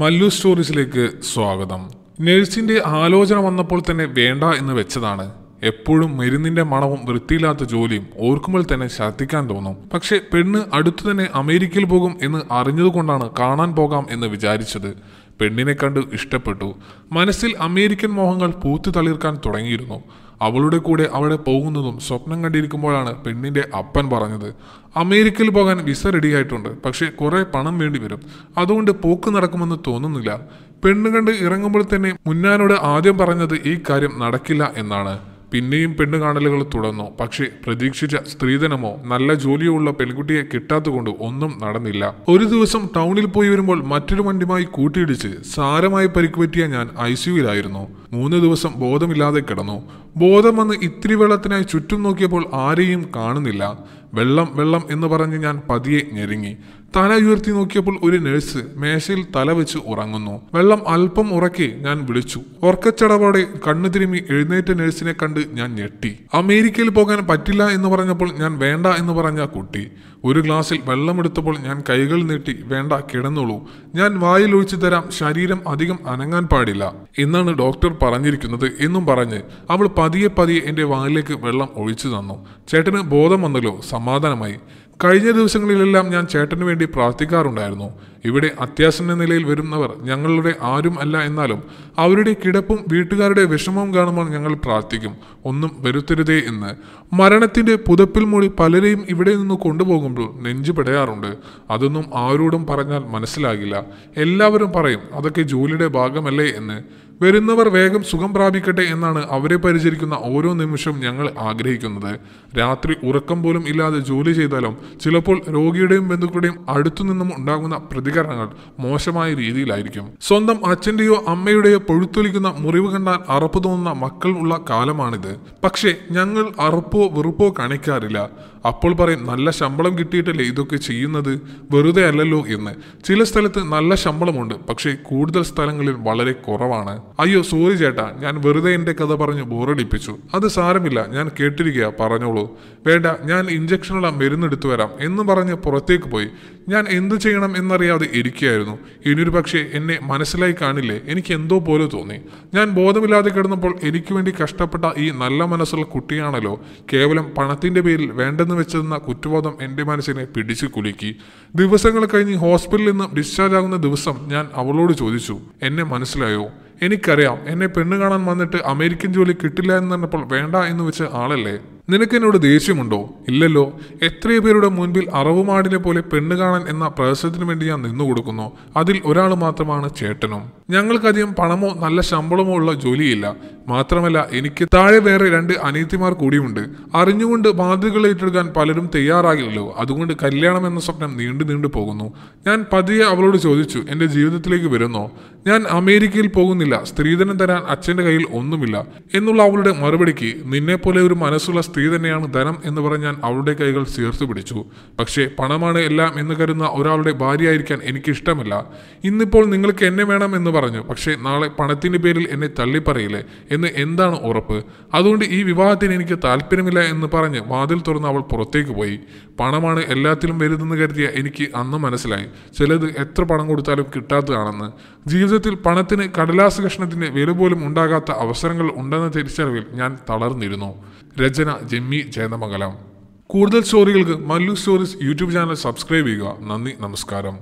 മല്ലു സ്റ്റോറീസിലേക്ക് സ്വാഗതം നേഴ്സിന്റെ ആലോചന വന്നപ്പോൾ തന്നെ വേണ്ട എന്ന് വെച്ചതാണ് എപ്പോഴും മരുന്നിന്റെ മണവും വൃത്തിയില്ലാത്ത ജോലിയും ഓർക്കുമ്പോൾ തന്നെ ശർദ്ദിക്കാൻ തോന്നും പക്ഷെ പെണ്ണ് അടുത്തു തന്നെ അമേരിക്കയിൽ പോകും എന്ന് അറിഞ്ഞതുകൊണ്ടാണ് കാണാൻ പോകാം എന്ന് വിചാരിച്ചത് പെണ്ണിനെ കണ്ട് ഇഷ്ടപ്പെട്ടു മനസ്സിൽ അമേരിക്കൻ മോഹങ്ങൾ പൂത്തു തളിർക്കാൻ തുടങ്ങിയിരുന്നു അവളുടെ കൂടെ അവിടെ പോകുന്നതും സ്വപ്നം കണ്ടിരിക്കുമ്പോഴാണ് പെണ്ണിൻ്റെ അപ്പൻ പറഞ്ഞത് അമേരിക്കയിൽ പോകാൻ വിസ റെഡി ആയിട്ടുണ്ട് പക്ഷേ കുറേ പണം വേണ്ടി വരും അതുകൊണ്ട് പോക്ക് നടക്കുമെന്ന് തോന്നുന്നില്ല പെണ്ണ് കണ്ട് ഇറങ്ങുമ്പോൾ തന്നെ മുന്നാനോട് ആദ്യം പറഞ്ഞത് ഈ കാര്യം നടക്കില്ല എന്നാണ് പിന്നെയും പെണ്ണ് കാണലുകൾ തുടർന്നു പക്ഷേ പ്രതീക്ഷിച്ച സ്ത്രീധനമോ നല്ല ജോലിയോ ഉള്ള പെൺകുട്ടിയെ കിട്ടാത്തതുകൊണ്ട് ഒന്നും നടന്നില്ല ഒരു ദിവസം ടൗണിൽ പോയി വരുമ്പോൾ മറ്റൊരു വണ്ടിയുമായി കൂട്ടിയിടിച്ച് സാരമായി പരിക്ക് പറ്റിയ ഞാൻ ഐ സിയുയിലായിരുന്നു മൂന്ന് ദിവസം ബോധമില്ലാതെ കിടന്നു ബോധം വന്ന് ഇത്തിരി വെള്ളത്തിനായി ചുറ്റും നോക്കിയപ്പോൾ ആരെയും കാണുന്നില്ല വെള്ളം വെള്ളം എന്ന് പറഞ്ഞ് ഞാൻ പതിയെ ഞെരുങ്ങി തല ഉയർത്തി നോക്കിയപ്പോൾ ഒരു നഴ്സ് മേശയിൽ തല വെച്ച് ഉറങ്ങുന്നു വെള്ളം അല്പം ഉറക്കി ഞാൻ വിളിച്ചു ഉറക്കച്ചടവോടെ കണ്ണു തിരുമി എഴുന്നേറ്റ നഴ്സിനെ കണ്ട് ഞാൻ ഞെട്ടി അമേരിക്കയിൽ പോകാൻ പറ്റില്ല എന്ന് പറഞ്ഞപ്പോൾ ഞാൻ വേണ്ട എന്ന് പറഞ്ഞ കുട്ടി ഒരു ഗ്ലാസ്സിൽ വെള്ളമെടുത്തപ്പോൾ ഞാൻ കൈകൾ നീട്ടി വേണ്ട കിടന്നുള്ളൂ ഞാൻ വായിൽ ഒഴിച്ചു തരാം ശരീരം അധികം അനങ്ങാൻ പാടില്ല എന്നാണ് ഡോക്ടർ പറഞ്ഞിരിക്കുന്നത് എന്നും പറഞ്ഞ് അവൾ പതിയെ പതിയെ എൻ്റെ വായിലേക്ക് വെള്ളം ഒഴിച്ചു തന്നു ചേട്ടന് ബോധം വന്നല്ലോ സമാധാനമായി കഴിഞ്ഞ ദിവസങ്ങളിലെല്ലാം ഞാൻ ചേട്ടന് വേണ്ടി പ്രാർത്ഥിക്കാറുണ്ടായിരുന്നു ഇവിടെ അത്യാസന്ന നിലയിൽ വരുന്നവർ ഞങ്ങളുടെ ആരും അല്ല എന്നാലും അവരുടെ കിടപ്പും വീട്ടുകാരുടെ വിഷമവും കാണുമ്പോൾ ഞങ്ങൾ പ്രാർത്ഥിക്കും ഒന്നും വരുത്തരുതേ എന്ന് മരണത്തിൻ്റെ പുതപ്പിൽ മൂടി പലരെയും ഇവിടെ നിന്ന് കൊണ്ടുപോകുമ്പോൾ നെഞ്ചു അതൊന്നും ആരോടും പറഞ്ഞാൽ മനസ്സിലാകില്ല എല്ലാവരും പറയും അതൊക്കെ ജോലിയുടെ ഭാഗമല്ലേ എന്ന് വരുന്നവർ വേഗം സുഖം പ്രാപിക്കട്ടെ എന്നാണ് അവരെ പരിചരിക്കുന്ന ഓരോ നിമിഷവും ഞങ്ങൾ ആഗ്രഹിക്കുന്നത് രാത്രി ഉറക്കം പോലും ഇല്ലാതെ ജോലി ചെയ്താലും ചിലപ്പോൾ രോഗിയുടെയും ബന്ധുക്കളുടെയും അടുത്തുനിന്നും ഉണ്ടാകുന്ന പ്രതികരണങ്ങൾ മോശമായ രീതിയിലായിരിക്കും സ്വന്തം അച്ഛൻ്റെയോ അമ്മയുടെയോ പൊഴുത്തൊലിക്കുന്ന മുറിവ് കണ്ടാൽ അറപ്പ് തോന്നുന്ന മക്കൾ ഉള്ള കാലമാണിത് പക്ഷേ ഞങ്ങൾ അറുപ്പോ വെറുപ്പോ കാണിക്കാറില്ല അപ്പോൾ പറയും നല്ല ശമ്പളം കിട്ടിയിട്ടല്ലേ ഇതൊക്കെ ചെയ്യുന്നത് വെറുതെ അല്ലല്ലോ എന്ന് ചില സ്ഥലത്ത് നല്ല ശമ്പളമുണ്ട് പക്ഷേ കൂടുതൽ സ്ഥലങ്ങളിൽ വളരെ കുറവാണ് അയ്യോ സോറി ചേട്ടാ ഞാൻ വെറുതെ എൻ്റെ കഥ പറഞ്ഞു ബോറടിപ്പിച്ചു അത് സാരമില്ല ഞാൻ കേട്ടിരിക്കുക പറഞ്ഞോളൂ വേണ്ട ഞാൻ ഇഞ്ചക്ഷനുള്ള മരുന്നെടുത്തു വരാം എന്ന് പറഞ്ഞ് പുറത്തേക്ക് പോയി ഞാൻ എന്തു ചെയ്യണം എന്നറിയാതെ ഇരിക്കുകയായിരുന്നു ഇനിയൊരു പക്ഷേ എന്നെ മനസ്സിലായി കാണില്ലേ എനിക്ക് എന്തോ പോലെ തോന്നി ഞാൻ ബോധമില്ലാതെ കിടന്നപ്പോൾ എനിക്ക് വേണ്ടി കഷ്ടപ്പെട്ട ഈ നല്ല മനസ്സുള്ള കുട്ടിയാണല്ലോ കേവലം പണത്തിൻ്റെ പേരിൽ വേണ്ടെന്ന് വെച്ചതെന്ന കുറ്റബോധം എൻ്റെ മനസ്സിനെ പിടിച്ചു കുലുക്കി ദിവസങ്ങൾ കഴിഞ്ഞ് ഹോസ്പിറ്റലിൽ നിന്ന് ഡിസ്ചാർജ് ആകുന്ന ദിവസം ഞാൻ അവളോട് ചോദിച്ചു എന്നെ മനസ്സിലായോ എനിക്കറിയാം എന്നെ പെണ്ണ് കാണാൻ വന്നിട്ട് അമേരിക്കൻ ജോലി കിട്ടില്ല എന്ന് പറഞ്ഞപ്പോൾ വേണ്ട എന്ന് വെച്ച ആളല്ലേ നിനക്ക് എന്നോട് ദേഷ്യമുണ്ടോ ഇല്ലല്ലോ എത്രയോ പേരുടെ മുൻപിൽ അറവുമാടിനെ പോലെ പെണ്ണ് കാണാൻ എന്ന പ്രവേശനത്തിന് വേണ്ടി ഞാൻ നിന്നു കൊടുക്കുന്നു അതിൽ ഒരാൾ മാത്രമാണ് ചേട്ടനും ഞങ്ങൾക്കധികം പണമോ നല്ല ശമ്പളമോ ഉള്ള ജോലിയില്ല മാത്രമല്ല എനിക്ക് താഴെ വേറെ രണ്ട് അനീതിമാർ കൂടിയുണ്ട് അറിഞ്ഞുകൊണ്ട് ബാധ്യതകൾ ഏറ്റെടുക്കാൻ പലരും തയ്യാറാകില്ലല്ലോ അതുകൊണ്ട് കല്യാണം എന്ന സ്വപ്നം നീണ്ടു നീണ്ടു പോകുന്നു ഞാൻ പതിയെ അവളോട് ചോദിച്ചു എൻ്റെ ജീവിതത്തിലേക്ക് വരുന്നോ ഞാൻ അമേരിക്കയിൽ പോകുന്നില്ല സ്ത്രീധനം തരാൻ അച്ഛൻ്റെ കയ്യിൽ ഒന്നുമില്ല എന്നുള്ള അവളുടെ മറുപടിക്ക് നിന്നെപ്പോലെ ഒരു മനസ്സുള്ള സ്ത്രീ തന്നെയാണ് ധനം എന്ന് പറഞ്ഞ് ഞാൻ അവളുടെ കൈകൾ ചേർത്ത് പിടിച്ചു പക്ഷേ പണമാണ് എല്ലാം എന്ന് കരുതുന്ന ഒരാളുടെ ഭാര്യയായിരിക്കാൻ എനിക്കിഷ്ടമല്ല ഇന്നിപ്പോൾ നിങ്ങൾക്ക് എന്നെ വേണം എന്ന് പറഞ്ഞു പക്ഷേ നാളെ പണത്തിൻ്റെ പേരിൽ എന്നെ തള്ളിപ്പറയില്ലേ എന്ന് എന്താണ് ഉറപ്പ് അതുകൊണ്ട് ഈ വിവാഹത്തിന് എനിക്ക് താല്പര്യമില്ല എന്ന് പറഞ്ഞ് വാതിൽ തുറന്ന് അവൾ പുറത്തേക്ക് പോയി പണമാണ് എല്ലാത്തിലും വരുതെന്ന് കരുതിയ എനിക്ക് അന്ന് മനസ്സിലായി ചിലത് എത്ര പണം കൊടുത്താലും കിട്ടാത്തതാണെന്ന് ജീവിതത്തിൽ പണത്തിന് കടലാസ് കഷ്ണത്തിന് വില പോലും ഉണ്ടാകാത്ത അവസരങ്ങൾ ഉണ്ടെന്ന തിരിച്ചറിവിൽ ഞാൻ തളർന്നിരുന്നു രചന ജെമ്മി ജയന്തമംഗലം കൂടുതൽ സ്റ്റോറികൾക്ക് Mallu stories YouTube channel subscribe ചെയ്യുക നന്ദി നമസ്കാരം